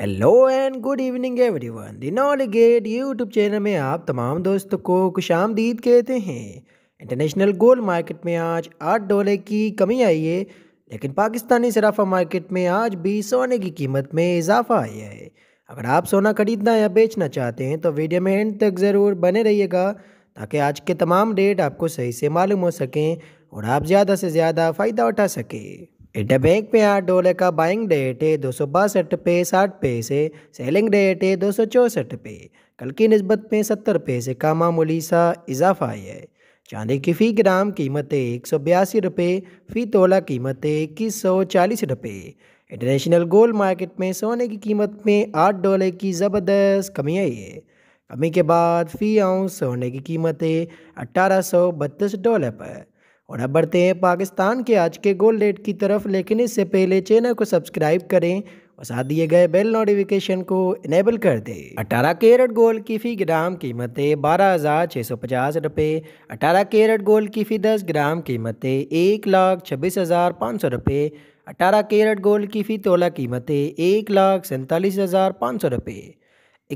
hello and good evening everyone one knowledge gate YouTube channel में आप तमाम दोस्तों को खुश आमदीद कहते हैं इंटरनेशनल गोल्ड मार्केट में आज आठ डॉलर की कमी आई है लेकिन पाकिस्तानी सराफा मार्केट में आज भी सोने की कीमत में इजाफा आया है अगर आप सोना खरीदना या बेचना चाहते हैं तो वीडियो में एंड तक ज़रूर बने रहिएगा ताकि आज के तमाम डेट आपको सही से मालूम हो सकें और आप ज़्यादा से ज़्यादा फ़ायदा उठा सकें इंटर बैंक में आठ डॉलर का बाइंग रेट है दो सौ बासठ पे साठ पैसे सेलिंग रेट है दो सौ चौंसठ पे कल की नस्बत में सत्तर पैसे का मामूली सा इजाफा आया है चांदी की फ़ी ग्राम कीमत है एक सौ बयासी रुपये फ़ी तोला कीमत है इक्कीस सौ चालीस रुपये इंटरनेशनल गोल्ड मार्केट में सोने की कीमत में आठ डॉलर की ज़बरदस्त कमी आई है कमी के बाद फ़ी आउंस सोने की कीमत है अट्ठारह सौ बत्तीस डॉलर पर और अब बढ़ते हैं पाकिस्तान के आज के गोल रेट की तरफ लेकिन इससे पहले चैनल को सब्सक्राइब करें और साथ दिए गए बेल नोटिफिकेशन को इनेबल कर दें अठारह कैरेट गोल की फ़ी ग्राम कीमतें बारह हज़ार छः सौ पचास रुपये अठारह कैरेट गोल की फ़ी दस ग्राम कीमतें एक लाख छब्बीस हज़ार पाँच सौ रुपये अठारह कैरेट गोल की फ़ी तोला कीमतें एक लाख सैंतालीस हज़ार पाँच सौ रुपये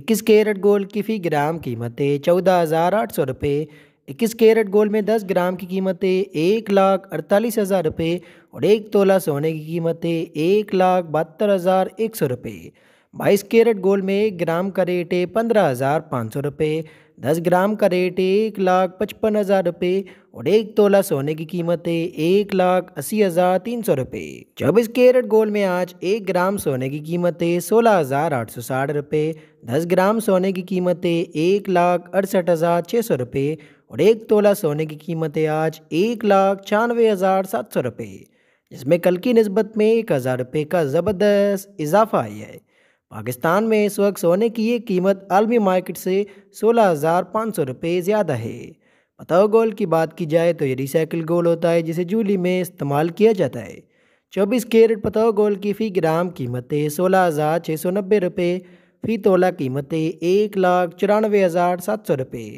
इक्कीस कैरेट गोल की फ़ी ग्राम कीमतें चौदह हज़ार आठ सौ रुपये इक्कीस कैरेट गोल्ड में दस ग्राम की कीमत है एक लाख अड़तालीस हज़ार रुपये और एक तोला सोने की कीमत है एक लाख बहत्तर हज़ार एक सौ रुपये बाईस कैरेट गोल्ड में एक ग्राम का रेट है पंद्रह हज़ार पाँच सौ रुपये दस ग्राम का रेट है एक लाख पचपन हज़ार रुपये और एक तोला सोने की कीमत है एक लाख अस्सी हज़ार तीन सौ रुपये चौबीस कैरेट गोल्ड में आज एक ग्राम सोने की कीमत है सोलह हज़ार आठ सौ साठ रुपये दस ग्राम सोने की कीमत है एक लाख अड़सठ हज़ार छः सौ रुपये और एक तोला सोने की कीमत है आज एक लाख छियानवे हज़ार सात सौ रुपये जिसमें कल की नस्बत में एक हज़ार रुपये का ज़बरदस्त इजाफा आई है पाकिस्तान में इस वक्त सोने की ये कीमत आलमी मार्केट से सोलह हज़ार पाँच सौ रुपये ज़्यादा है बताओ गोल की बात की जाए तो ये रिसाइकिल गोल होता है जिसे जूली में इस्तेमाल किया जाता है चौबीस कैरेट पताओ गोल की फ़ी ग्राम कीमतें सोलह हज़ार छः सौ नब्बे रुपये फ़ी तोला कीमतें एक लाख चौरानवे हज़ार सात सौ रुपये